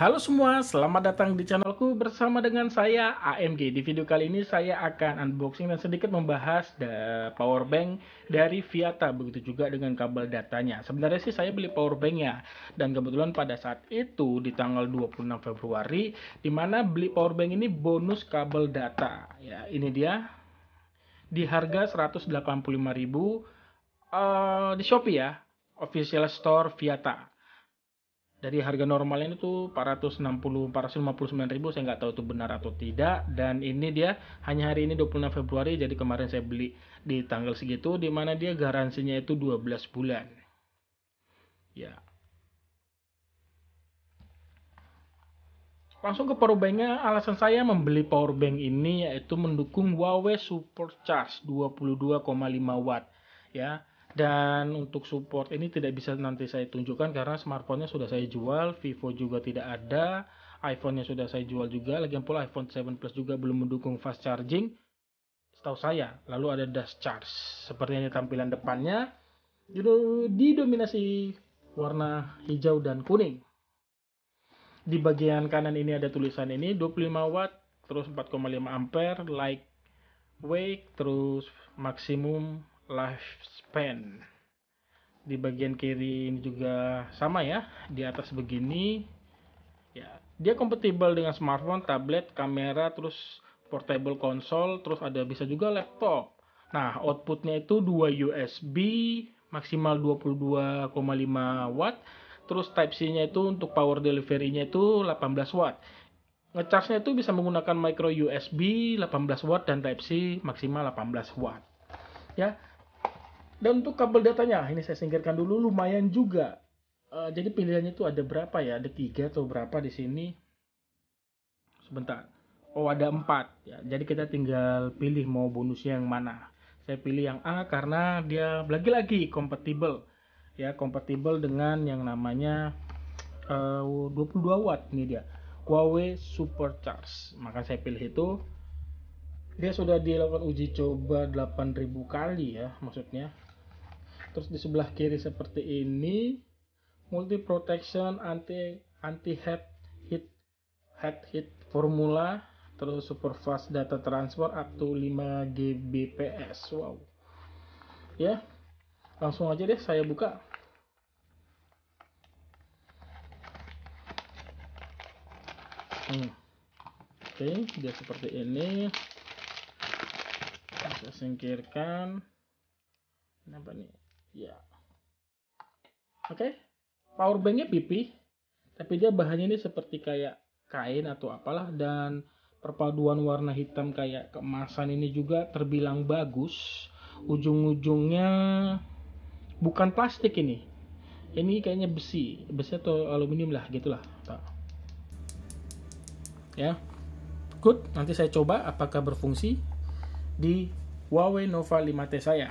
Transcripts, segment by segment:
Halo semua, selamat datang di channelku bersama dengan saya AMG. Di video kali ini saya akan unboxing dan sedikit membahas power bank dari Viata, begitu juga dengan kabel datanya. Sebenarnya sih saya beli power banknya dan kebetulan pada saat itu di tanggal 26 Februari dimana beli power bank ini bonus kabel data. Ya, ini dia di harga 185.000 uh, eh, di Shopee ya, official store Viata dari harga normalnya itu 460 459 ribu saya nggak tahu itu benar atau tidak dan ini dia hanya hari ini 26 Februari jadi kemarin saya beli di tanggal segitu di mana dia garansinya itu 12 bulan ya langsung ke powerbanknya alasan saya membeli powerbank ini yaitu mendukung Huawei Supercharge 22,5 watt ya dan untuk support ini tidak bisa nanti saya tunjukkan karena smartphone-nya sudah saya jual, Vivo juga tidak ada, iPhone-nya sudah saya jual juga, lagi pula iPhone 7 Plus juga belum mendukung fast charging. Setahu saya, lalu ada dash charge. Seperti ini tampilan depannya, didominasi warna hijau dan kuning. Di bagian kanan ini ada tulisan ini 25 watt, terus 4,5 ampere, light wake, terus maksimum lifespan di bagian kiri ini juga sama ya di atas begini ya dia kompatibel dengan smartphone tablet kamera terus portable console terus ada bisa juga laptop nah outputnya itu dua USB maksimal 22,5 watt terus type C nya itu untuk power delivery nya itu 18 watt Ngecasnya itu bisa menggunakan micro USB 18 watt dan type C maksimal 18 watt ya dan untuk kabel datanya, ah, ini saya singkirkan dulu lumayan juga. Uh, jadi pilihannya itu ada berapa ya? Ada tiga atau berapa di sini? Sebentar. Oh ada empat. Ya, jadi kita tinggal pilih mau bonusnya yang mana. Saya pilih yang A karena dia lagi-lagi compatible. Ya kompatibel dengan yang namanya eh, uh, 22 watt ini dia. Huawei Supercharge. Maka saya pilih itu dia sudah dilakukan uji coba 8000 kali ya maksudnya terus di sebelah kiri seperti ini multi protection anti anti head hit head hit formula terus super fast data transfer up to 5 gbps wow ya langsung aja deh saya buka hmm. oke okay, dia seperti ini saya singkirkan apa nih ya oke okay. power banknya pipih tapi dia bahannya ini seperti kayak kain atau apalah dan perpaduan warna hitam kayak keemasan ini juga terbilang bagus ujung-ujungnya bukan plastik ini ini kayaknya besi besi atau aluminium lah gitulah ya good nanti saya coba apakah berfungsi di Huawei Nova 5T saya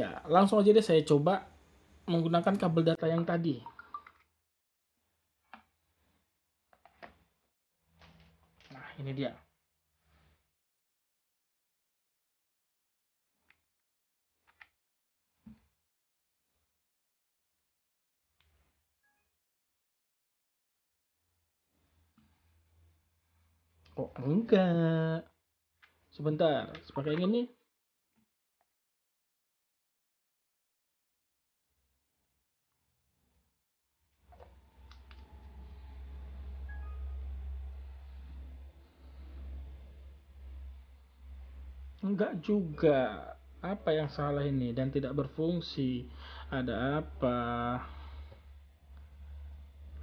Ya, langsung aja deh saya coba menggunakan kabel data yang tadi. Nah, ini dia. Oh, enggak. Sebentar, sebagai ini nih. Enggak juga. Apa yang salah ini dan tidak berfungsi? Ada apa?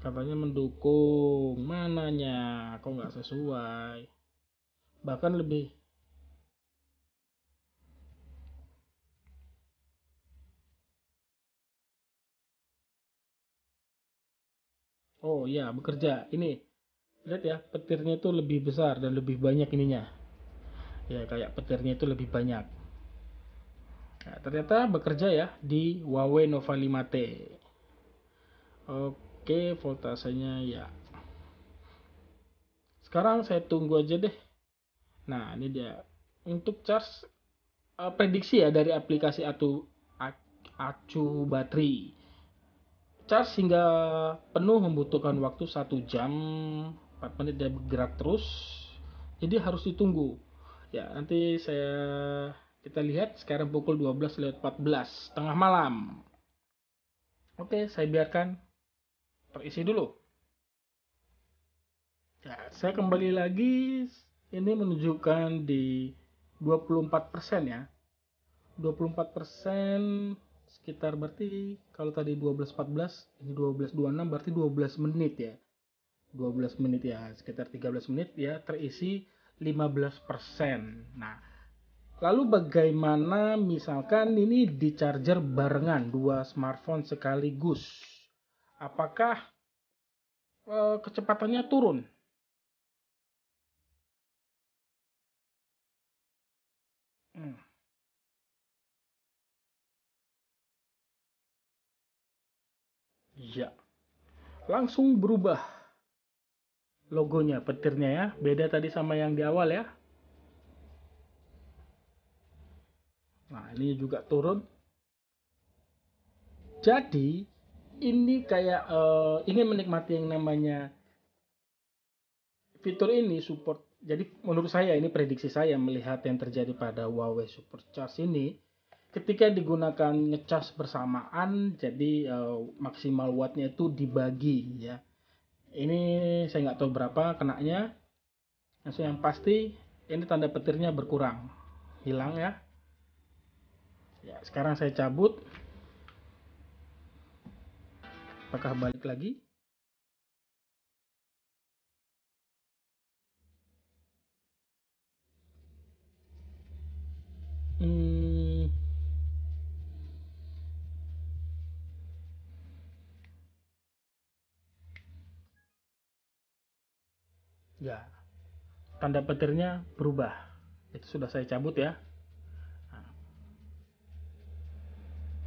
Katanya mendukung. Mananya? Kok nggak sesuai? Bahkan lebih Oh iya, bekerja. Ini lihat ya, petirnya itu lebih besar dan lebih banyak ininya ya kayak petirnya itu lebih banyak nah, ternyata bekerja ya di Huawei Nova 5T oke voltasenya ya sekarang saya tunggu aja deh nah ini dia untuk charge uh, prediksi ya dari aplikasi atu acu baterai charge hingga penuh membutuhkan waktu 1 jam 4 menit dia bergerak terus jadi harus ditunggu Ya, nanti saya kita lihat sekarang pukul 12 lewat 14, tengah malam. Oke, saya biarkan terisi dulu. Ya, saya kembali lagi ini menunjukkan di 24% ya. 24% sekitar berarti kalau tadi 12.14 ini 12.26 berarti 12 menit ya. 12 menit ya, sekitar 13 menit ya terisi 15%. Nah, lalu bagaimana misalkan ini di charger barengan dua smartphone sekaligus? Apakah e, kecepatannya turun? Hmm. Ya. Langsung berubah logonya petirnya ya beda tadi sama yang di awal ya nah ini juga turun jadi ini kayak uh, ingin menikmati yang namanya fitur ini support jadi menurut saya ini prediksi saya melihat yang terjadi pada Huawei Charge ini ketika digunakan ngecas bersamaan jadi uh, maksimal wattnya itu dibagi ya ini saya nggak tahu berapa kenaknya langsung yang pasti ini tanda petirnya berkurang hilang ya ya sekarang saya cabut apakah balik lagi hmm ya tanda petirnya berubah itu sudah saya cabut ya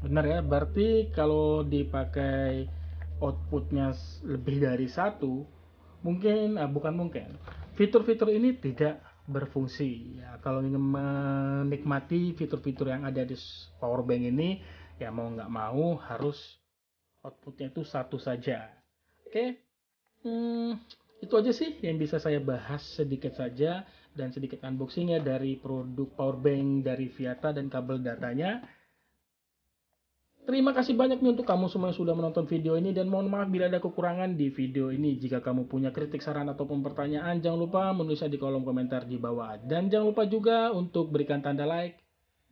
benar ya berarti kalau dipakai outputnya lebih dari satu mungkin eh, bukan mungkin fitur-fitur ini tidak berfungsi ya kalau ingin menikmati fitur-fitur yang ada di powerbank ini ya mau nggak mau harus outputnya itu satu saja oke okay? hmm, itu aja sih yang bisa saya bahas sedikit saja dan sedikit unboxingnya dari produk powerbank dari Viata dan kabel datanya. Terima kasih banyak nih untuk kamu semua yang sudah menonton video ini dan mohon maaf bila ada kekurangan di video ini. Jika kamu punya kritik, saran, ataupun pertanyaan, jangan lupa menulisnya di kolom komentar di bawah. Dan jangan lupa juga untuk berikan tanda like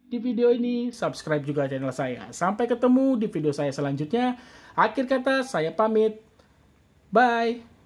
di video ini, subscribe juga channel saya. Sampai ketemu di video saya selanjutnya. Akhir kata, saya pamit. Bye!